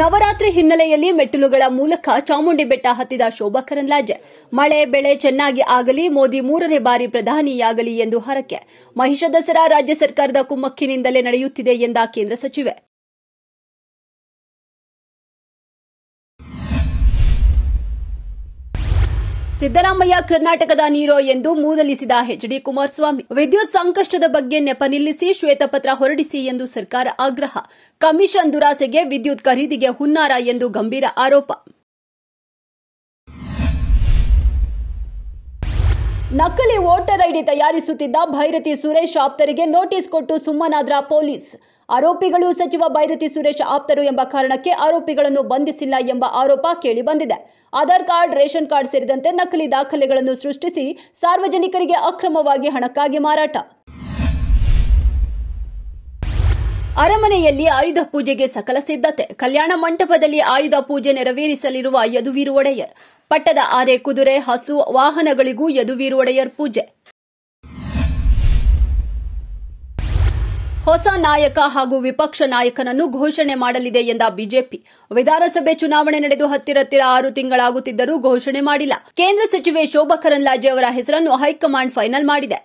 ನವರಾತ್ರಿ ಹಿನ್ನೆಲೆಯಲ್ಲಿ ಮೆಟ್ಟಿಲುಗಳ ಮೂಲಕ ಚಾಮುಂಡಿ ಬೆಟ್ಟ ಹತ್ತಿದ ಶೋಭಾ ಕರಂದ್ಲಾಜೆ ಮಳೆ ಬೆಳೆ ಚೆನ್ನಾಗಿ ಆಗಲಿ ಮೋದಿ ಮೂರನೇ ಬಾರಿ ಪ್ರಧಾನಿಯಾಗಲಿ ಎಂದು ಹರಕೆ ಮಹಿಷ ದಸರಾ ರಾಜ್ಯ ಸರ್ಕಾರದ ಕುಮ್ಮಕ್ಕಿನಿಂದಲೇ ನಡೆಯುತ್ತಿದೆ ಎಂದ ಕೇಂದ್ರ ಸಚಿವೆ ಸಿದ್ದರಾಮಯ್ಯ ಕರ್ನಾಟಕದ ನೀರೋ ಎಂದು ಮೂದಲಿಸಿದ ಎಚ್ಡಿ ಕುಮಾರಸ್ವಾಮಿ ವಿದ್ಯುತ್ ಸಂಕಷ್ಟದ ಬಗ್ಗೆ ನೆಪ ನಿಲ್ಲಿಸಿ ಶ್ವೇತಪತ್ರ ಹೊರಡಿಸಿ ಎಂದು ಸರ್ಕಾರ ಆಗ್ರಹ ಕಮಿಷನ್ ದುರಾಸೆಗೆ ವಿದ್ಯುತ್ ಖರೀದಿಗೆ ಹುನ್ನಾರ ಎಂದು ಗಂಭೀರ ಆರೋಪ ನಕಲಿ ವೋಟರ್ ಐಡಿ ತಯಾರಿಸುತ್ತಿದ್ದ ಭೈರತಿ ಸುರೇಶ್ ಆಪ್ತರಿಗೆ ನೋಟಿಸ್ ಕೊಟ್ಟು ಸುಮ್ಮನಾದ್ರ ಪೊಲೀಸ್ ಆರೋಪಿಗಳು ಸಚಿವ ಭೈರತಿ ಸುರೇಶ್ ಆಪ್ತರು ಎಂಬ ಕಾರಣಕ್ಕೆ ಆರೋಪಿಗಳನ್ನು ಬಂಧಿಸಿಲ್ಲ ಎಂಬ ಆರೋಪ ಕೇಳಿಬಂದಿದೆ ಆಧಾರ್ ಕಾರ್ಡ್ ರೇಷನ್ ಕಾರ್ಡ್ ಸೇರಿದಂತೆ ನಕಲಿ ದಾಖಲೆಗಳನ್ನು ಸೃಷ್ಟಿಸಿ ಸಾರ್ವಜನಿಕರಿಗೆ ಅಕ್ರಮವಾಗಿ ಹಣಕ್ಕಾಗಿ ಮಾರಾಟ ಅರಮನೆಯಲ್ಲಿ ಆಯುಧ ಪೂಜೆಗೆ ಸಕಲ ಸಿದ್ಧತೆ ಕಲ್ಯಾಣ ಮಂಟಪದಲ್ಲಿ ಆಯುಧ ಪೂಜೆ ನೆರವೇರಿಸಲಿರುವ ಯದುವೀರು ಒಡೆಯರ್ ಪಟ್ಟದ ಆರೆ ಕುದುರೆ ಹಸು ವಾಹನಗಳಿಗೂ ಯದುವೀರು ಒಡೆಯರ್ ಪೂಜೆ ಹೊಸ ನಾಯಕ ಹಾಗೂ ವಿಪಕ್ಷ ನಾಯಕನನ್ನು ಘೋಷಣೆ ಮಾಡಲಿದೆ ಎಂದ ಬಿಜೆಪಿ ವಿಧಾನಸಭೆ ಚುನಾವಣೆ ನಡೆದು ಹತ್ತಿರತ್ತಿರ ಆರು ತಿಂಗಳಾಗುತ್ತಿದ್ದರೂ ಘೋಷಣೆ ಮಾಡಿಲ್ಲ ಕೇಂದ್ರ ಸಚಿವೆ ಶೋಭಾ ಕರಂದ್ಲಾಜೆ ಅವರ ಹೆಸರನ್ನು ಹೈಕಮಾಂಡ್ ಫೈನಲ್ ಮಾಡಿದೆ